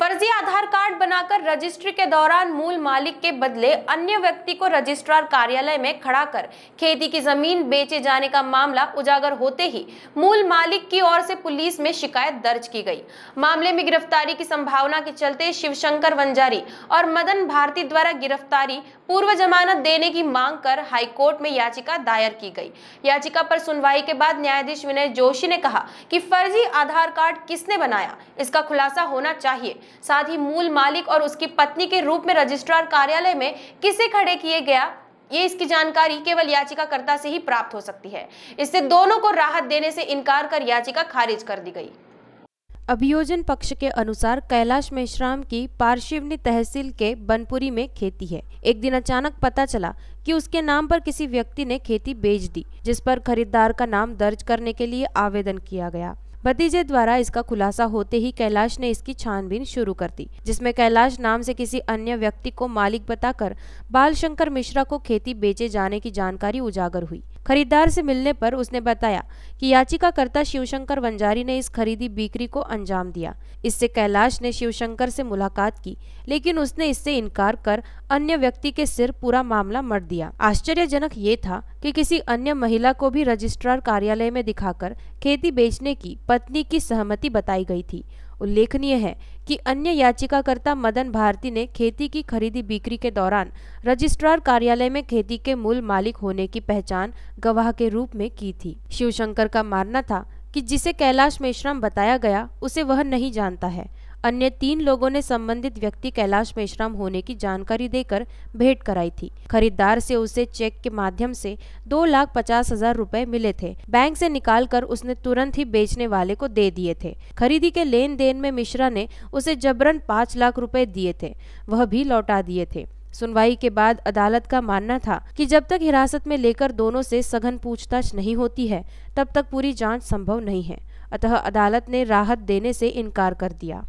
फर्जी आधार कार्ड बनाकर रजिस्ट्री के दौरान मूल मालिक के बदले अन्य व्यक्ति को रजिस्ट्रार कार्यालय में खड़ा कर खेती की जमीन बेचे जाने का मामला उजागर होते ही मूल मालिक की ओर से पुलिस में शिकायत दर्ज की गई मामले में गिरफ्तारी की संभावना के चलते शिवशंकर वंजारी और मदन भारती द्वारा गिरफ्तारी पूर्व जमानत देने की मांग कर हाईकोर्ट में याचिका दायर की गई याचिका पर सुनवाई के बाद न्यायाधीश विनय जोशी ने कहा कि फर्जी आधार कार्ड किसने बनाया इसका खुलासा होना चाहिए चाहिए साथ ही मूल मालिक और उसकी पत्नी के रूप में रजिस्ट्रार कार्यालय में किसे खड़े किए गया ये इसकी जानकारी केवल याचिकाकर्ता से ही प्राप्त हो सकती है इससे दोनों को राहत देने से इनकार कर याचिका खारिज कर दी गई अभियोजन पक्ष के अनुसार कैलाश मेश्राम की पार्शिवनी तहसील के बनपुरी में खेती है एक दिन अचानक पता चला कि उसके नाम पर किसी व्यक्ति ने खेती बेच दी जिस पर खरीदार का नाम दर्ज करने के लिए आवेदन किया गया भतीजे द्वारा इसका खुलासा होते ही कैलाश ने इसकी छानबीन शुरू कर दी जिसमें कैलाश नाम से किसी अन्य व्यक्ति को मालिक बताकर बाल शंकर मिश्रा को खेती बेचे जाने की जानकारी उजागर हुई खरीदार से मिलने पर उसने बताया कि याचिकाकर्ता शिवशंकर वंजारी ने इस खरीदी बिक्री को अंजाम दिया इससे कैलाश ने शिवशंकर से मुलाकात की लेकिन उसने इससे इनकार कर अन्य व्यक्ति के सिर पूरा मामला मर दिया आश्चर्यजनक ये था कि किसी अन्य महिला को भी रजिस्ट्रार कार्यालय में दिखाकर खेती बेचने की पत्नी की सहमति बताई गई थी उल्लेखनीय है कि अन्य याचिकाकर्ता मदन भारती ने खेती की खरीदी बिक्री के दौरान रजिस्ट्रार कार्यालय में खेती के मूल मालिक होने की पहचान गवाह के रूप में की थी शिवशंकर का मानना था कि जिसे कैलाश मेश्राम बताया गया उसे वह नहीं जानता है अन्य तीन लोगों ने संबंधित व्यक्ति कैलाश मेश्राम होने की जानकारी देकर भेंट कराई थी खरीदार से उसे चेक के माध्यम से दो लाख पचास हजार रूपए मिले थे बैंक से निकाल कर उसने तुरंत ही बेचने वाले को दे दिए थे खरीदी के लेन देन में मिश्रा ने उसे जबरन पाँच लाख रूपए दिए थे वह भी लौटा दिए थे सुनवाई के बाद अदालत का मानना था कि जब तक हिरासत में लेकर दोनों से सघन पूछताछ नहीं होती है तब तक पूरी जांच संभव नहीं है अतः अदालत ने राहत देने से इनकार कर दिया